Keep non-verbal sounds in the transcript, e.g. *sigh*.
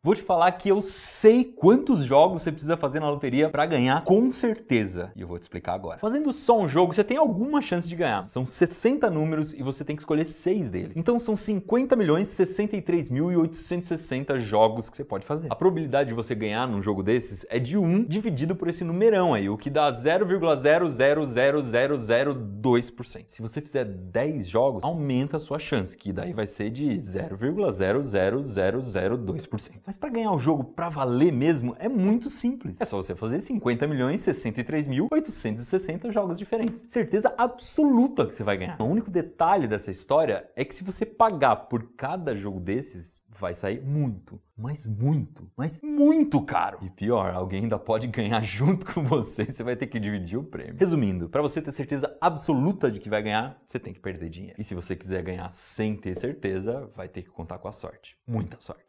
Vou te falar que eu sei quantos jogos você precisa fazer na loteria para ganhar com certeza. E eu vou te explicar agora. Fazendo só um jogo, você tem alguma chance de ganhar. São 60 números e você tem que escolher 6 deles. Então são 50 milhões 63 mil e 860 jogos que você pode fazer. A probabilidade de você ganhar num jogo desses é de 1 dividido por esse numerão aí, o que dá 0,00002%. Se você fizer 10 jogos, aumenta a sua chance, que daí vai ser de 0,00002%. Mas para ganhar o jogo para valer mesmo é muito simples. É só você fazer 50 milhões mil, 860 jogos diferentes. Certeza absoluta que você vai ganhar. É. O único detalhe dessa história é que se você pagar por cada jogo desses, vai sair muito, mas muito, mas muito caro. E pior, alguém ainda pode ganhar *laughs* junto com você, você vai ter que dividir o prêmio. Resumindo, para você ter certeza absoluta de que vai ganhar, você tem que perder dinheiro. E se você quiser ganhar sem ter certeza, vai ter que contar com a sorte. Muita sorte.